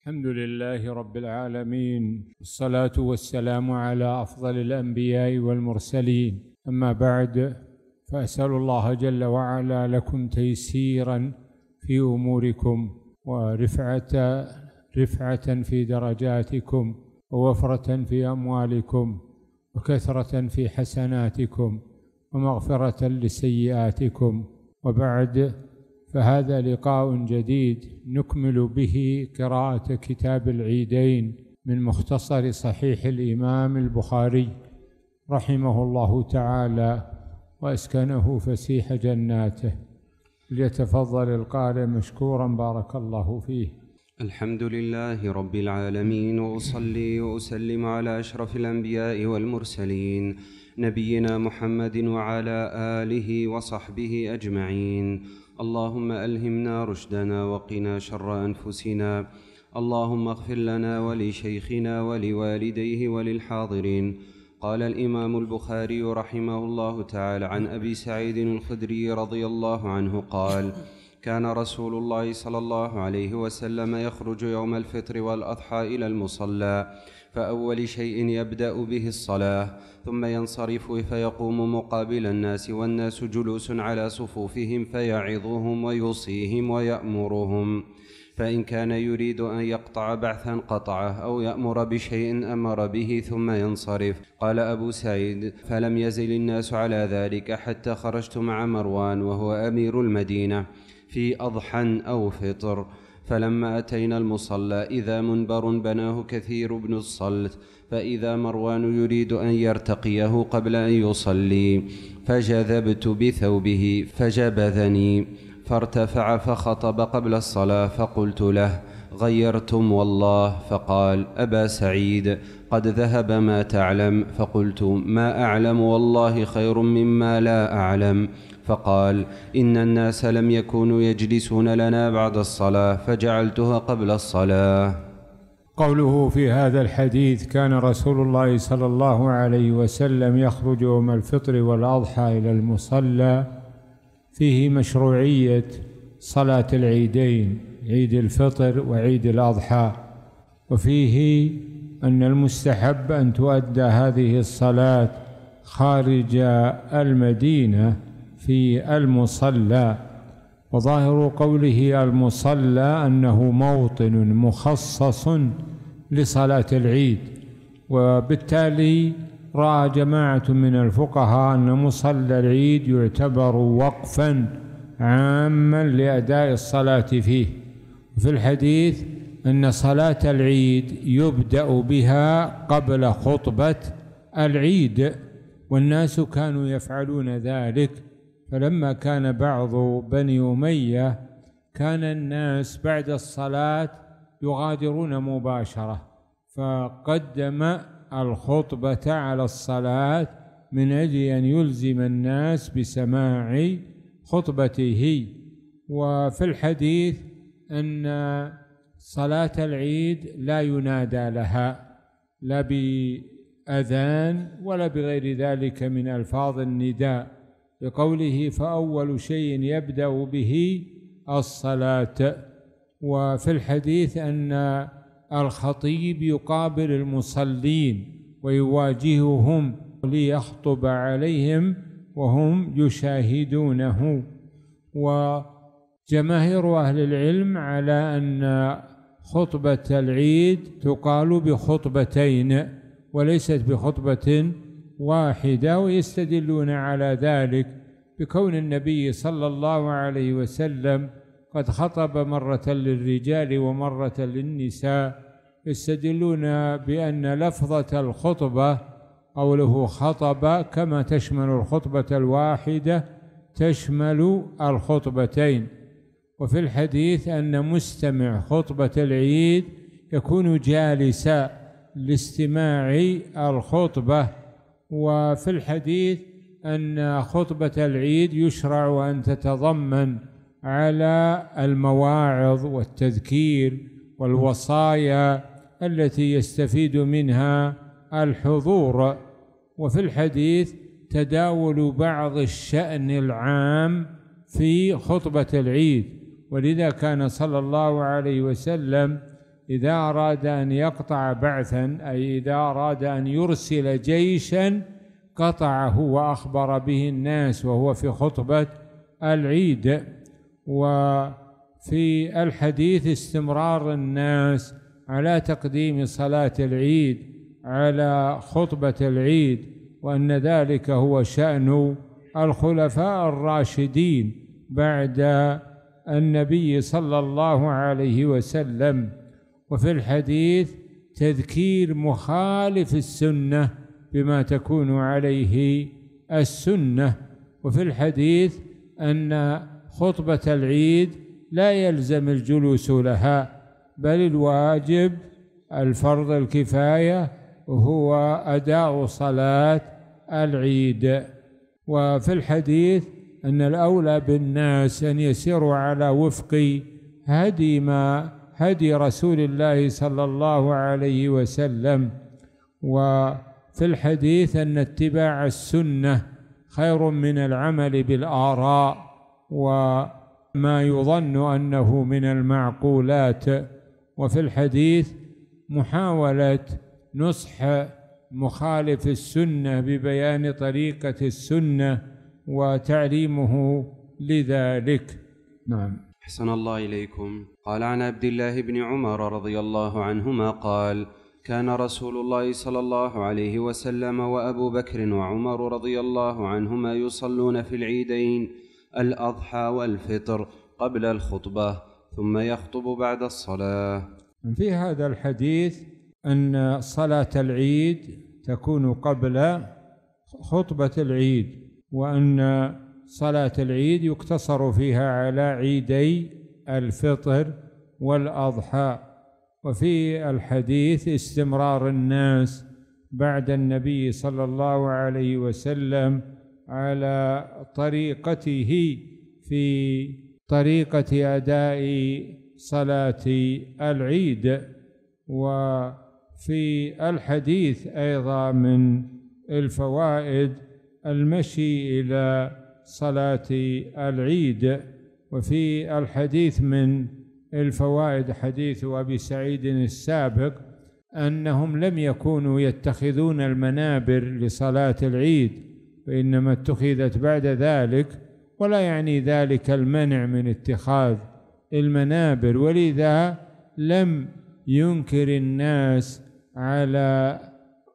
الحمد لله رب العالمين والصلاه والسلام على افضل الانبياء والمرسلين اما بعد فاسال الله جل وعلا لكم تيسيرا في اموركم ورفعه رفعه في درجاتكم ووفره في اموالكم وكثره في حسناتكم ومغفره لسيئاتكم وبعد فهذا لقاء جديد نكمل به قراءة كتاب العيدين من مختصر صحيح الإمام البخاري رحمه الله تعالى وأسكنه فسيح جناته ليتفضل القارئ مشكورا بارك الله فيه الحمد لله رب العالمين وأصلي وأسلم على أشرف الأنبياء والمرسلين نبينا محمد وعلى اله وصحبه اجمعين اللهم الهمنا رشدنا وقنا شر انفسنا اللهم اغفر لنا ولشيخنا ولوالديه وللحاضرين قال الامام البخاري رحمه الله تعالى عن ابي سعيد الخدري رضي الله عنه قال كان رسول الله صلى الله عليه وسلم يخرج يوم الفطر والاضحى الى المصلى فأول شيء يبدأ به الصلاة ثم ينصرف فيقوم مقابل الناس والناس جلوس على صفوفهم فيعظهم ويوصيهم ويأمرهم فإن كان يريد أن يقطع بعثا قطعه أو يأمر بشيء أمر به ثم ينصرف قال أبو سعيد فلم يزل الناس على ذلك حتى خرجت مع مروان وهو أمير المدينة في أضحى أو فطر فلما أتينا المصلى إذا منبر بناه كثير بن الصلت فإذا مروان يريد أن يرتقيه قبل أن يصلي فجذبت بثوبه فجبذني فارتفع فخطب قبل الصلاة فقلت له غيرتم والله فقال أبا سعيد قد ذهب ما تعلم فقلت ما أعلم والله خير مما لا أعلم فقال إن الناس لم يكونوا يجلسون لنا بعد الصلاة فجعلتها قبل الصلاة قوله في هذا الحديث كان رسول الله صلى الله عليه وسلم يخرج يوم الفطر والأضحى إلى المصلى فيه مشروعية صلاة العيدين عيد الفطر وعيد الأضحى وفيه أن المستحب أن تؤدى هذه الصلاة خارج المدينة في المصلى وظاهر قوله المصلى أنه موطن مخصص لصلاة العيد وبالتالي رأى جماعة من الفقهاء أن مصلى العيد يعتبر وقفا عاما لأداء الصلاة فيه في الحديث أن صلاة العيد يبدأ بها قبل خطبة العيد والناس كانوا يفعلون ذلك فلما كان بعض بني أمية كان الناس بعد الصلاة يغادرون مباشرة فقدم الخطبة على الصلاة من أجل أن يلزم الناس بسماع خطبته وفي الحديث أن صلاة العيد لا ينادى لها لا بأذان ولا بغير ذلك من ألفاظ النداء بقوله فأول شيء يبدأ به الصلاة وفي الحديث أن الخطيب يقابل المصلين ويواجههم ليخطب عليهم وهم يشاهدونه وجماهير أهل العلم على أن خطبة العيد تقال بخطبتين وليست بخطبة واحدة ويستدلون على ذلك بكون النبي صلى الله عليه وسلم قد خطب مرة للرجال ومرة للنساء يستدلون بأن لفظة الخطبة قوله خطب كما تشمل الخطبة الواحدة تشمل الخطبتين وفي الحديث أن مستمع خطبة العيد يكون جالسا لاستماع الخطبة وفي الحديث أن خطبة العيد يشرع أن تتضمن على المواعظ والتذكير والوصايا التي يستفيد منها الحضور وفي الحديث تداول بعض الشأن العام في خطبة العيد ولذا كان صلى الله عليه وسلم إذا أراد أن يقطع بعثا أي إذا أراد أن يرسل جيشا قطعه وأخبر به الناس وهو في خطبة العيد وفي الحديث استمرار الناس على تقديم صلاة العيد على خطبة العيد وأن ذلك هو شأن الخلفاء الراشدين بعد النبي صلى الله عليه وسلم وفي الحديث تذكير مخالف السنة بما تكون عليه السنة وفي الحديث أن خطبة العيد لا يلزم الجلوس لها بل الواجب الفرض الكفاية هو أداء صلاة العيد وفي الحديث أن الأولى بالناس أن يسيروا على وفق هدي ما هدي رسول الله صلى الله عليه وسلم وفي الحديث أن اتباع السنة خير من العمل بالآراء وما يظن أنه من المعقولات وفي الحديث محاولة نصح مخالف السنة ببيان طريقة السنة وتعليمه لذلك نعم أحسن الله إليكم قال عن عبد الله بن عمر رضي الله عنهما قال كان رسول الله صلى الله عليه وسلم وابو بكر وعمر رضي الله عنهما يصلون في العيدين الاضحى والفطر قبل الخطبه ثم يخطب بعد الصلاه في هذا الحديث ان صلاه العيد تكون قبل خطبه العيد وان صلاه العيد يقتصر فيها على عيدي الفطر والأضحى وفي الحديث استمرار الناس بعد النبي صلى الله عليه وسلم على طريقته في طريقة أداء صلاة العيد وفي الحديث أيضا من الفوائد المشي إلى صلاة العيد وفي الحديث من الفوائد حديث أبي سعيد السابق أنهم لم يكونوا يتخذون المنابر لصلاة العيد وإنما اتخذت بعد ذلك ولا يعني ذلك المنع من اتخاذ المنابر ولذا لم ينكر الناس على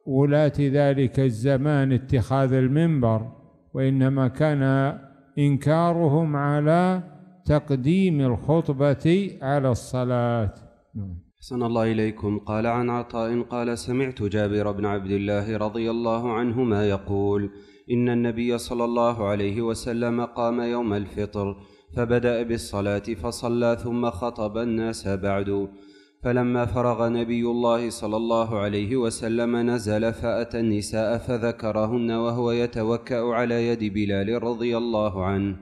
ولاة ذلك الزمان اتخاذ المنبر وإنما كان إنكارهم على تقديم الخطبة على الصلاة نعم. أحسن الله إليكم قال عن عطاء قال سمعت جابر بن عبد الله رضي الله عنهما يقول إن النبي صلى الله عليه وسلم قام يوم الفطر فبدأ بالصلاة فصلى ثم خطب الناس بعد فلما فرغ نبي الله صلى الله عليه وسلم نزل فأتى النساء فذكرهن وهو يتوكأ على يد بلال رضي الله عنه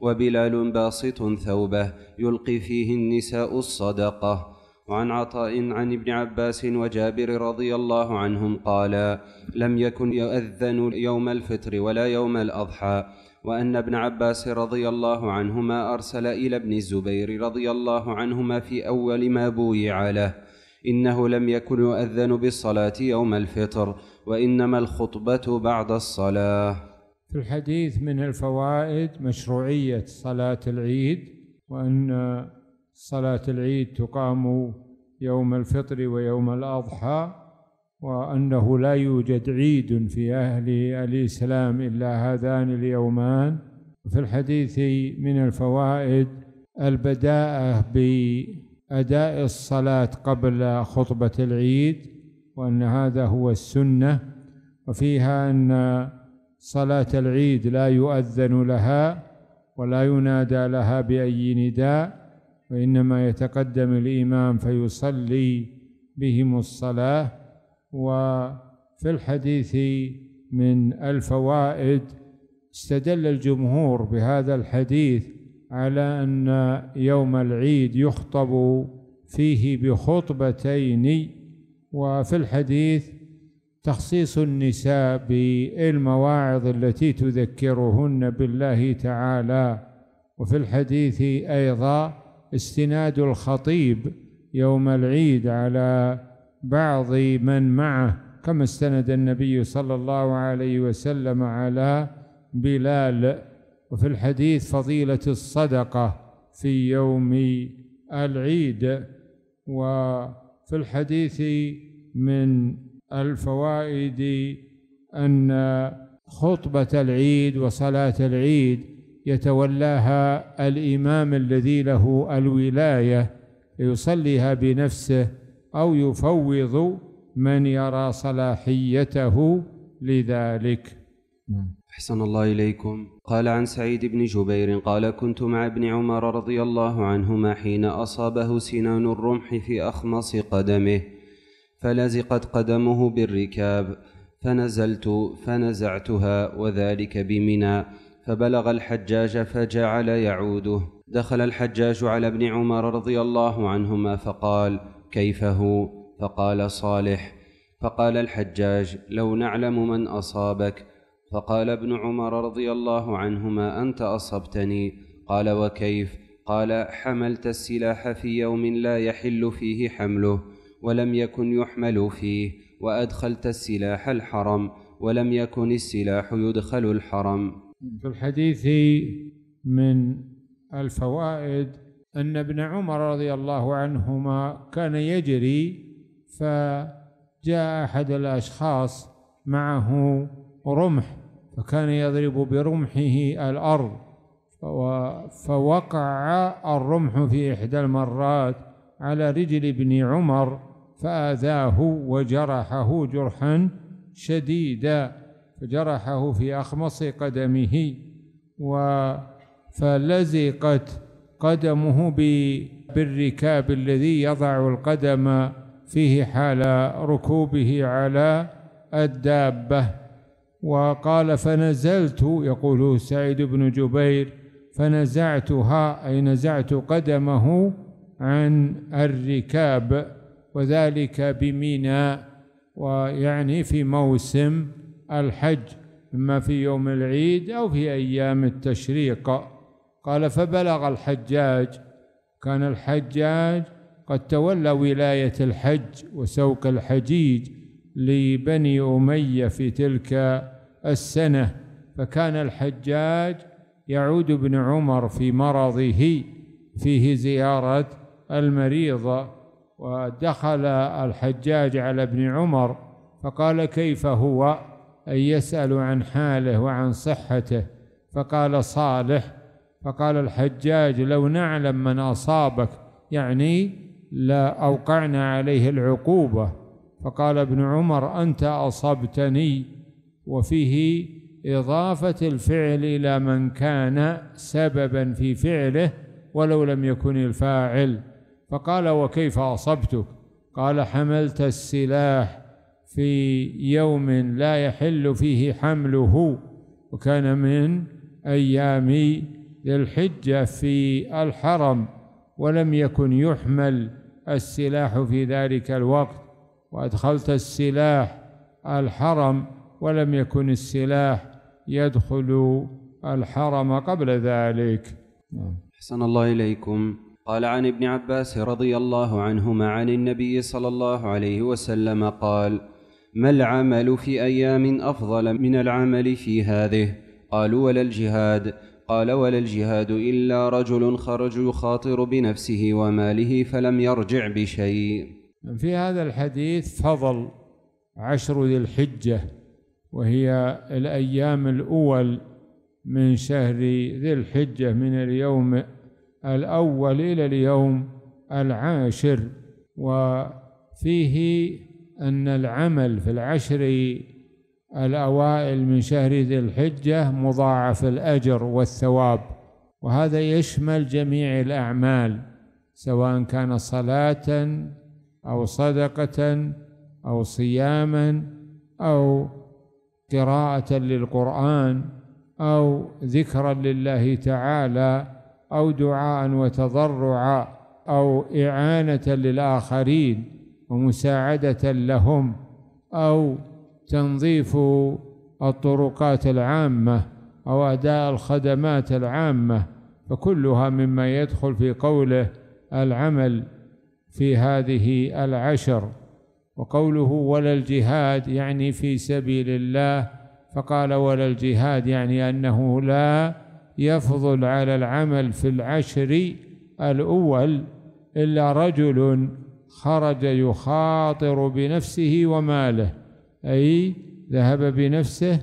وبلال باسط ثوبه يلقي فيه النساء الصدقه وعن عطاء عن ابن عباس وجابر رضي الله عنهم قالا لم يكن يؤذن يوم الفطر ولا يوم الاضحى وان ابن عباس رضي الله عنهما ارسل الى ابن الزبير رضي الله عنهما في اول ما بويع له انه لم يكن يؤذن بالصلاه يوم الفطر وانما الخطبه بعد الصلاه في الحديث من الفوائد مشروعية صلاة العيد وأن صلاة العيد تقام يوم الفطر ويوم الأضحى وأنه لا يوجد عيد في أهل الإسلام إلا هذان اليومان في الحديث من الفوائد البداءة بأداء الصلاة قبل خطبة العيد وأن هذا هو السنة وفيها أن صلاة العيد لا يؤذن لها ولا ينادى لها بأي نداء وإنما يتقدم الإمام فيصلي بهم الصلاة وفي الحديث من الفوائد استدل الجمهور بهذا الحديث على أن يوم العيد يخطب فيه بخطبتين وفي الحديث تخصيص النساء بالمواعظ التي تذكرهن بالله تعالى وفي الحديث أيضا استناد الخطيب يوم العيد على بعض من معه كما استند النبي صلى الله عليه وسلم على بلال وفي الحديث فضيلة الصدقة في يوم العيد وفي الحديث من الفوائد أن خطبة العيد وصلاة العيد يتولاها الإمام الذي له الولاية يصليها بنفسه أو يفوض من يرى صلاحيته لذلك نعم. أحسن الله إليكم قال عن سعيد بن جبير قال كنت مع ابن عمر رضي الله عنهما حين أصابه سنان الرمح في أخمص قدمه فلزقت قدمه بالركاب فنزلت فنزعتها وذلك بمنى فبلغ الحجاج فجعل يعوده دخل الحجاج على ابن عمر رضي الله عنهما فقال كيف هو فقال صالح فقال الحجاج لو نعلم من اصابك فقال ابن عمر رضي الله عنهما انت اصبتني قال وكيف قال حملت السلاح في يوم لا يحل فيه حمله ولم يكن يحمل فيه وأدخلت السلاح الحرم ولم يكن السلاح يدخل الحرم في الحديث من الفوائد أن ابن عمر رضي الله عنهما كان يجري فجاء أحد الأشخاص معه رمح فكان يضرب برمحه الأرض فوقع الرمح في إحدى المرات على رجل ابن عمر فآذاه وجرحه جرحا شديدا فجرحه في أخمص قدمه و فلزقت قدمه بالركاب الذي يضع القدم فيه حال ركوبه على الدابة وقال فنزلت يقول سعيد بن جبير فنزعتها أي نزعت قدمه عن الركاب وذلك بميناء ويعني في موسم الحج إما في يوم العيد أو في أيام التشريق قال فبلغ الحجاج كان الحجاج قد تولى ولاية الحج وسوق الحجيج لبني أمية في تلك السنة فكان الحجاج يعود ابن عمر في مرضه فيه زيارة المريض ودخل الحجاج على ابن عمر فقال كيف هو أن يسأل عن حاله وعن صحته فقال صالح فقال الحجاج لو نعلم من أصابك يعني لا أوقعنا عليه العقوبة فقال ابن عمر أنت أصبتني وفيه إضافة الفعل إلى من كان سببا في فعله ولو لم يكن الفاعل فقال وكيف أصبتك قال حملت السلاح في يوم لا يحل فيه حمله وكان من أيام الحجة في الحرم ولم يكن يحمل السلاح في ذلك الوقت وأدخلت السلاح الحرم ولم يكن السلاح يدخل الحرم قبل ذلك أحسن الله إليكم قال عن ابن عباس رضي الله عنهما عن النبي صلى الله عليه وسلم قال ما العمل في ايام افضل من العمل في هذه قالوا ولا الجهاد قال ولا الجهاد الا رجل خرج يخاطر بنفسه وماله فلم يرجع بشيء في هذا الحديث فضل عشر ذي الحجه وهي الايام الاول من شهر ذي الحجه من اليوم الأول إلى اليوم العاشر وفيه أن العمل في العشر الأوائل من شهر ذي الحجة مضاعف الأجر والثواب وهذا يشمل جميع الأعمال سواء كان صلاة أو صدقة أو صياما أو قراءة للقرآن أو ذكرا لله تعالى أو دعاء وتضرعا أو إعانة للآخرين ومساعدة لهم أو تنظيف الطرقات العامة أو أداء الخدمات العامة فكلها مما يدخل في قوله العمل في هذه العشر وقوله ولا الجهاد يعني في سبيل الله فقال ولا الجهاد يعني أنه لا يفضل على العمل في العشر الأول إلا رجل خرج يخاطر بنفسه وماله أي ذهب بنفسه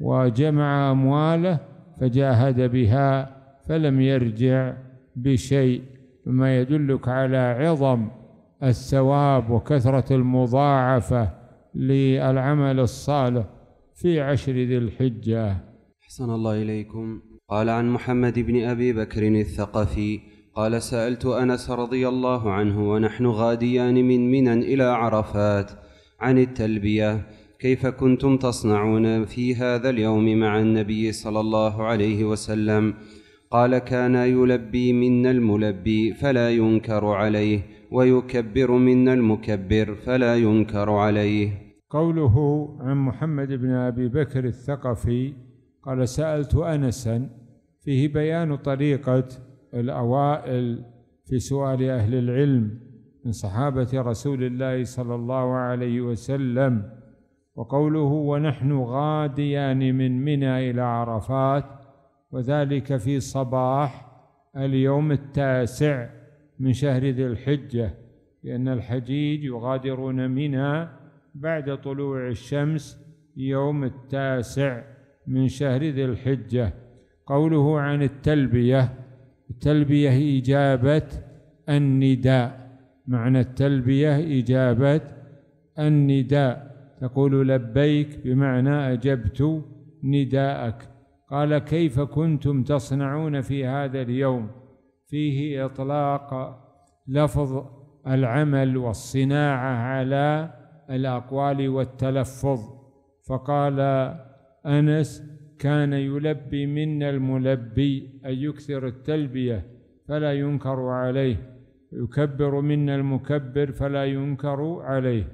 وجمع أمواله فجاهد بها فلم يرجع بشيء مما يدلك على عظم الثواب وكثرة المضاعفة للعمل الصالح في عشر ذي الحجة أحسن الله إليكم قال عن محمد بن ابي بكر الثقفي قال سالت انس رضي الله عنه ونحن غاديان من منى الى عرفات عن التلبيه كيف كنتم تصنعون في هذا اليوم مع النبي صلى الله عليه وسلم قال كان يلبي منا الملبي فلا ينكر عليه ويكبر منا المكبر فلا ينكر عليه قوله عن محمد بن ابي بكر الثقفي قال سألت أنسا فيه بيان طريقة الأوائل في سؤال أهل العلم من صحابة رسول الله صلى الله عليه وسلم وقوله ونحن غاديان من منى إلى عرفات وذلك في صباح اليوم التاسع من شهر ذي الحجة لأن الحجيج يغادرون منى بعد طلوع الشمس يوم التاسع من شهر ذي الحجة قوله عن التلبية التلبية إجابة النداء معنى التلبية إجابة النداء تقول لبيك بمعنى أجبت نداءك قال كيف كنتم تصنعون في هذا اليوم فيه إطلاق لفظ العمل والصناعة على الأقوال والتلفظ فقال أنس كان يلبي منا الملبي أي يكثر التلبية فلا ينكر عليه يكبر منا المكبر فلا ينكر عليه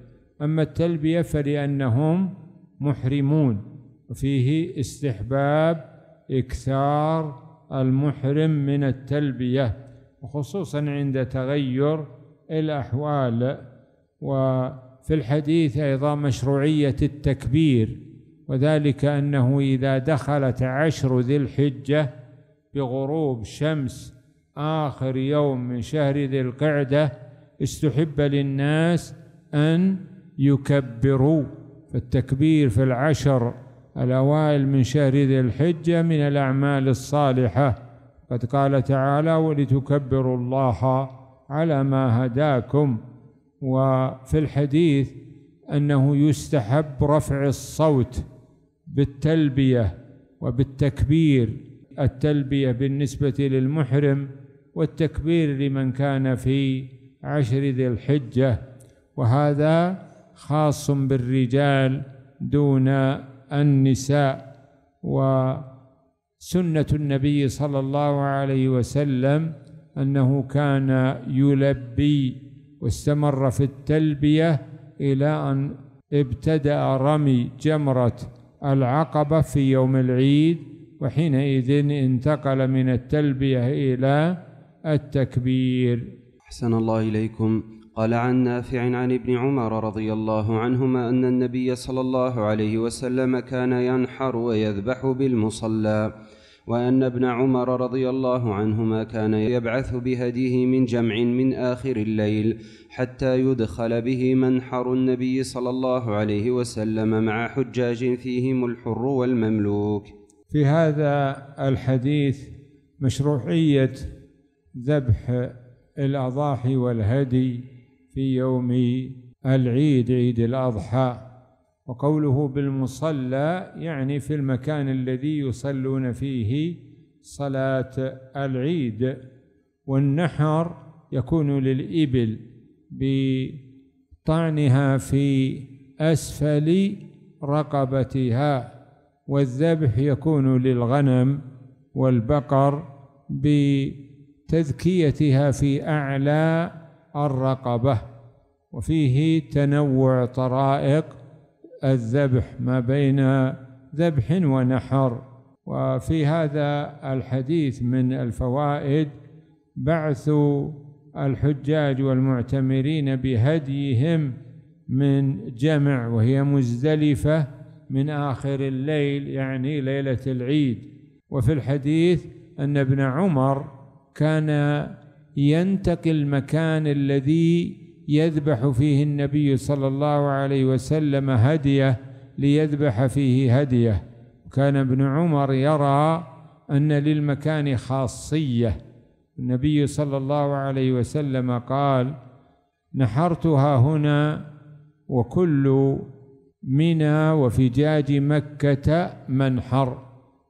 أما التلبية فلأنهم محرمون وفيه استحباب إكثار المحرم من التلبية وخصوصا عند تغير الأحوال وفي الحديث أيضا مشروعية التكبير وذلك أنه إذا دخلت عشر ذي الحجة بغروب شمس آخر يوم من شهر ذي القعدة استحب للناس أن يكبروا فالتكبير في العشر الأوائل من شهر ذي الحجة من الأعمال الصالحة قد قال تعالى ولتكبروا الله على ما هداكم وفي الحديث أنه يستحب رفع الصوت بالتلبيه وبالتكبير التلبيه بالنسبه للمحرم والتكبير لمن كان في عشر ذي الحجه وهذا خاص بالرجال دون النساء وسنه النبي صلى الله عليه وسلم انه كان يلبي واستمر في التلبيه الى ان ابتدا رمي جمره العقبة في يوم العيد وحينئذ انتقل من التلبية إلى التكبير أحسن الله إليكم قال عن نافع عن ابن عمر رضي الله عنهما أن النبي صلى الله عليه وسلم كان ينحر ويذبح بالمصلى وان ابن عمر رضي الله عنهما كان يبعث بهديه من جمع من اخر الليل حتى يدخل به منحر النبي صلى الله عليه وسلم مع حجاج فيهم الحر والمملوك في هذا الحديث مشروعيه ذبح الاضاحي والهدي في يوم العيد عيد الاضحى وقوله بالمصلى يعني في المكان الذي يصلون فيه صلاة العيد والنحر يكون للإبل بطعنها في أسفل رقبتها والذبح يكون للغنم والبقر بتذكيتها في أعلى الرقبة وفيه تنوع طرائق الذبح ما بين ذبح ونحر وفي هذا الحديث من الفوائد بعث الحجاج والمعتمرين بهديهم من جمع وهي مزدلفة من آخر الليل يعني ليلة العيد وفي الحديث أن ابن عمر كان ينتقي المكان الذي يذبح فيه النبي صلى الله عليه وسلم هديه ليذبح فيه هديه كان ابن عمر يرى أن للمكان خاصية النبي صلى الله عليه وسلم قال نحرتها هنا وكل منى وفجاج مكة منحر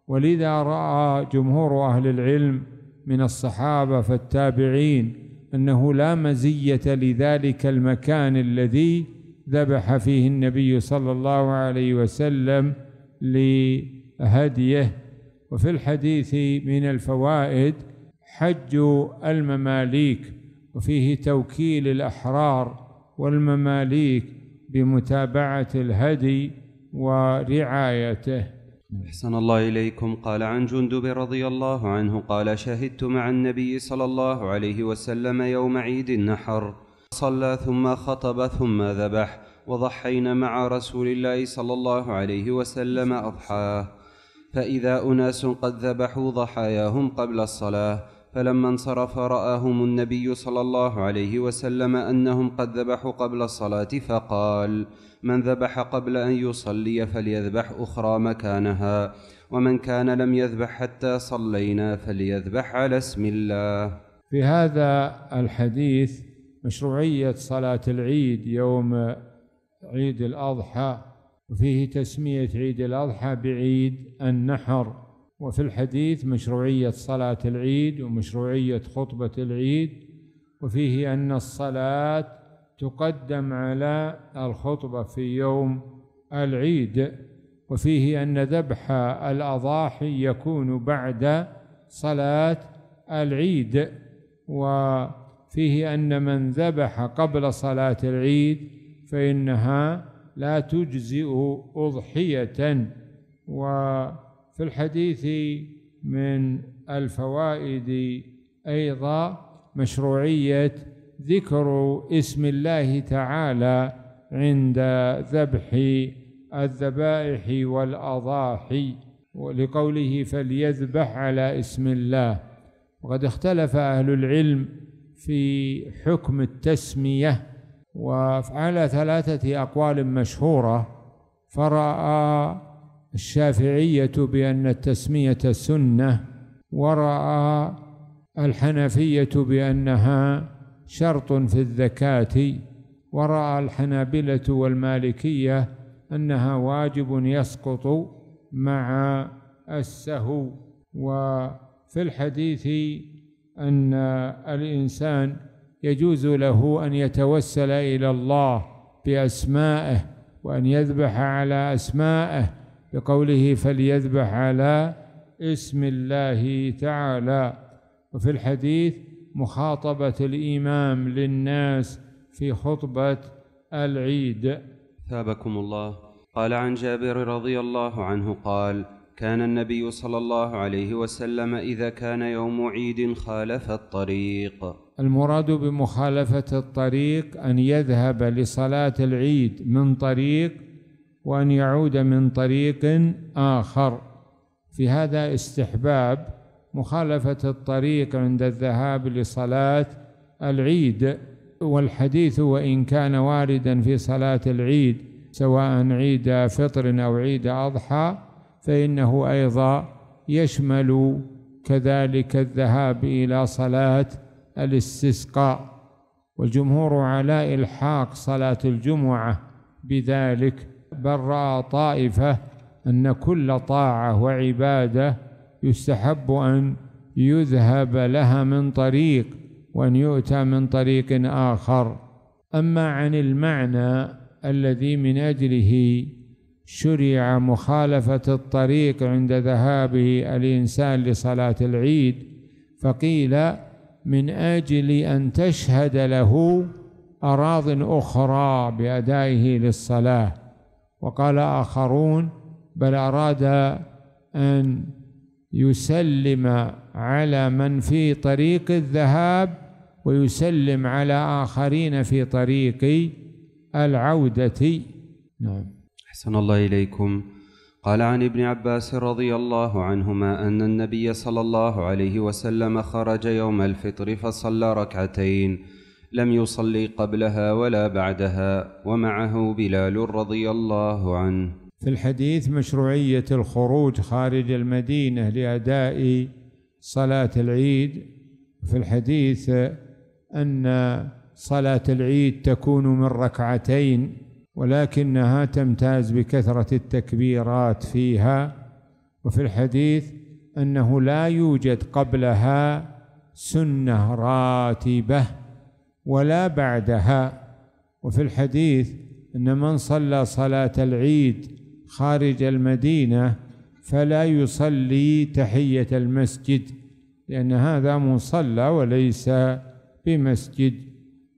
ولذا رأى جمهور أهل العلم من الصحابة فالتابعين أنه لا مزية لذلك المكان الذي ذبح فيه النبي صلى الله عليه وسلم لهديه وفي الحديث من الفوائد حج المماليك وفيه توكيل الأحرار والمماليك بمتابعة الهدي ورعايته نعم. أحسن الله إليكم قال عن جندب رضي الله عنه قال شهدت مع النبي صلى الله عليه وسلم يوم عيد النحر صلى ثم خطب ثم ذبح وضحينا مع رسول الله صلى الله عليه وسلم أضحاه فإذا أناس قد ذبحوا ضحاياهم قبل الصلاة فلما انصرف راهم النبي صلى الله عليه وسلم انهم قد ذبحوا قبل الصلاه فقال من ذبح قبل ان يصلي فليذبح اخرى مكانها ومن كان لم يذبح حتى صلينا فليذبح على اسم الله في هذا الحديث مشروعيه صلاه العيد يوم عيد الاضحى وفيه تسميه عيد الاضحى بعيد النحر وفي الحديث مشروعية صلاة العيد ومشروعية خطبة العيد وفيه أن الصلاة تقدم على الخطبة في يوم العيد وفيه أن ذبح الأضاحي يكون بعد صلاة العيد وفيه أن من ذبح قبل صلاة العيد فإنها لا تجزئ أضحية و في الحديث من الفوائد أيضا مشروعية ذكر اسم الله تعالى عند ذبح الذبائح والأضاحي ولقوله فليذبح على اسم الله وقد اختلف أهل العلم في حكم التسمية وعلى ثلاثة أقوال مشهورة فرأى الشافعية بأن التسمية سنة ورأى الحنفية بأنها شرط في الذكاة ورأى الحنابلة والمالكية أنها واجب يسقط مع السهو وفي الحديث أن الإنسان يجوز له أن يتوسل إلى الله بأسمائه وأن يذبح على أسمائه بقوله فليذبح على اسم الله تعالى وفي الحديث مخاطبة الإمام للناس في خطبة العيد ثابكم الله قال عن جابر رضي الله عنه قال كان النبي صلى الله عليه وسلم إذا كان يوم عيد خالف الطريق المراد بمخالفة الطريق أن يذهب لصلاة العيد من طريق وأن يعود من طريق آخر في هذا استحباب مخالفة الطريق عند الذهاب لصلاة العيد والحديث وإن كان واردا في صلاة العيد سواء عيد فطر أو عيد أضحى فإنه أيضا يشمل كذلك الذهاب إلى صلاة الاستسقاء والجمهور على إلحاق صلاة الجمعة بذلك بل راى طائفه ان كل طاعه وعباده يستحب ان يذهب لها من طريق وان يؤتى من طريق اخر اما عن المعنى الذي من اجله شرع مخالفه الطريق عند ذهاب الانسان لصلاه العيد فقيل من اجل ان تشهد له اراض اخرى بادائه للصلاه وقال آخرون بل أراد أن يسلم على من في طريق الذهاب ويسلم على آخرين في طريق العودة نعم أحسن الله إليكم قال عن ابن عباس رضي الله عنهما أن النبي صلى الله عليه وسلم خرج يوم الفطر فصلى ركعتين لم يصلي قبلها ولا بعدها ومعه بلال رضي الله عنه في الحديث مشروعية الخروج خارج المدينة لأداء صلاة العيد في الحديث أن صلاة العيد تكون من ركعتين ولكنها تمتاز بكثرة التكبيرات فيها وفي الحديث أنه لا يوجد قبلها سنة راتبة ولا بعدها وفي الحديث ان من صلى صلاه العيد خارج المدينه فلا يصلي تحيه المسجد لان هذا مصلى وليس بمسجد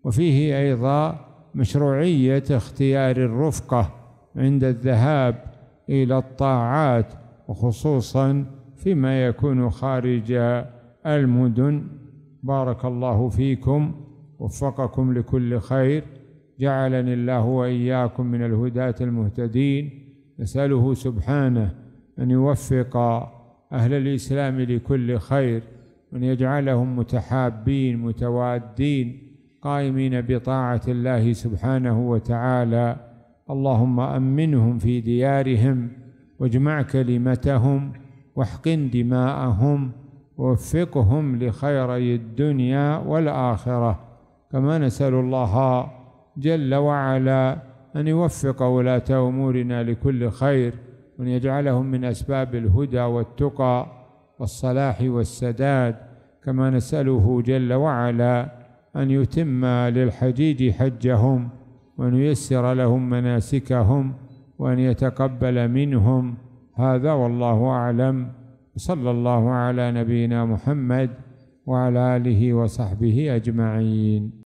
وفيه ايضا مشروعيه اختيار الرفقه عند الذهاب الى الطاعات وخصوصا فيما يكون خارج المدن بارك الله فيكم وفقكم لكل خير جعلني الله واياكم من الهداة المهتدين نساله سبحانه ان يوفق اهل الاسلام لكل خير وان يجعلهم متحابين متوادين قائمين بطاعه الله سبحانه وتعالى اللهم امنهم في ديارهم واجمع كلمتهم واحقن دماءهم ووفقهم لخيري الدنيا والاخره كما نسأل الله جل وعلا أن يوفق ولاة أمورنا لكل خير وأن يجعلهم من أسباب الهدى والتقى والصلاح والسداد كما نسأله جل وعلا أن يتم للحجيج حجهم وأن ييسر لهم مناسكهم وأن يتقبل منهم هذا والله أعلم صلى الله على نبينا محمد وعلى آله وصحبه أجمعين